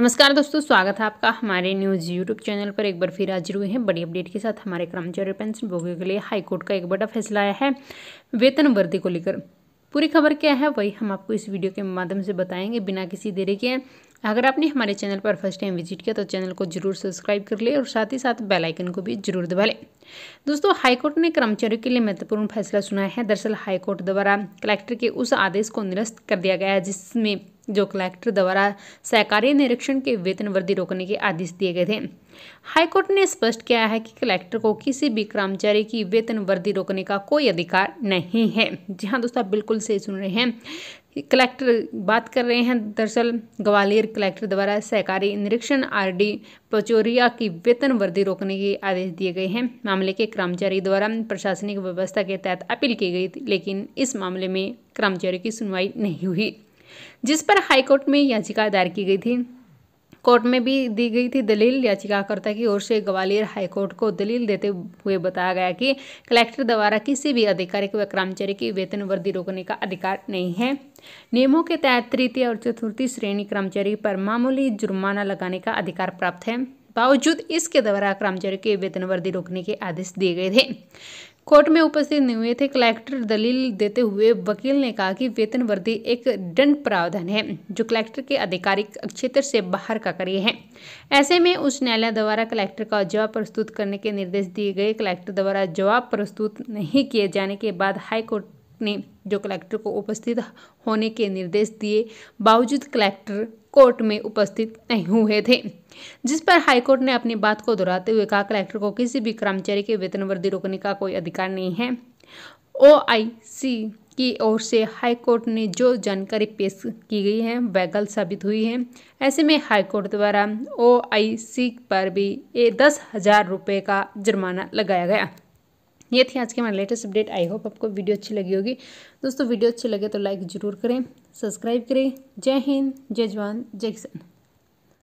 नमस्कार दोस्तों स्वागत है आपका हमारे न्यूज़ यूट्यूब चैनल पर एक बार फिर हाजिर हुए हैं बड़ी अपडेट के साथ हमारे कर्मचारी पेंशन भोगियों के लिए हाईकोर्ट का एक बड़ा फैसला आया है वेतन वृद्धि को लेकर पूरी खबर क्या है वही हम आपको इस वीडियो के माध्यम से बताएंगे बिना किसी देरी के अगर आपने हमारे चैनल पर फर्स्ट टाइम विजिट किया तो चैनल को जरूर सब्सक्राइब कर ले और साथ ही साथ बेल आइकन को भी जरूर दबा लें दोस्तों हाईकोर्ट ने कर्मचारियों के लिए महत्वपूर्ण फैसला सुनाया है दरअसल हाईकोर्ट द्वारा कलेक्टर के उस आदेश को निरस्त कर दिया गया है जिसमें जो कलेक्टर द्वारा सहकारी निरीक्षण के वेतन वृद्धि रोकने के आदेश दिए गए थे हाईकोर्ट ने स्पष्ट किया है कि कलेक्टर को किसी भी कर्मचारी की वेतन वृद्धि रोकने का कोई अधिकार नहीं है जी हाँ दोस्तों आप बिल्कुल सही सुन रहे हैं कलेक्टर बात कर रहे हैं दरअसल ग्वालियर कलेक्टर द्वारा सहकारी निरीक्षण आरडी पचोरिया की वेतन वृद्धि रोकने के आदेश दिए गए हैं मामले के कर्मचारी द्वारा प्रशासनिक व्यवस्था के तहत अपील की गई थी लेकिन इस मामले में कर्मचारी की सुनवाई नहीं हुई जिस पर हाईकोर्ट में याचिका दायर की गई थी कोर्ट में भी दी गई थी दलील याचिकाकर्ता की ओर से ग्वालियर हाईकोर्ट को दलील देते हुए बताया गया कि कलेक्टर द्वारा किसी भी अधिकारी व कर्मचारी की वेतन वृद्धि रोकने का अधिकार नहीं है नियमों के तहत तृतीय और चतुर्थी श्रेणी कर्मचारी पर मामूली जुर्माना लगाने का अधिकार प्राप्त है बावजूद इसके द्वारा कर्मचारियों के वेतन वृद्धि रोकने के आदेश दिए गए थे कोर्ट में उपस्थित नहीं हुए थे कलेक्टर दलील देते हुए वकील ने कहा कि वेतन वृद्धि एक दंड प्रावधान है जो कलेक्टर के आधिकारिक क्षेत्र से बाहर का कार्य है ऐसे में उच्च न्यायालय द्वारा कलेक्टर का जवाब प्रस्तुत करने के निर्देश दिए गए कलेक्टर द्वारा जवाब प्रस्तुत नहीं किए जाने के बाद हाईकोर्ट ने जो कलेक्टर को उपस्थित होने के निर्देश दिए बावजूद कलेक्टर कोर्ट में उपस्थित नहीं हुए थे जिस पर हाईकोर्ट ने अपनी बात को दोहराते हुए कहा कलेक्टर को किसी भी कर्मचारी के वेतन वृद्धि रोकने का कोई अधिकार नहीं है ओ की ओर से हाईकोर्ट ने जो जानकारी पेश की गई है वह गलत साबित हुई है ऐसे में हाईकोर्ट द्वारा ओ पर भी ये दस हज़ार रुपये का जुर्माना लगाया गया ये थी आज की हमारी लेटेस्ट अपडेट आई होप आपको वीडियो अच्छी लगी होगी दोस्तों वीडियो अच्छी लगे तो लाइक ज़रूर करें सब्सक्राइब करें जय हिंद जय जवान जय किसान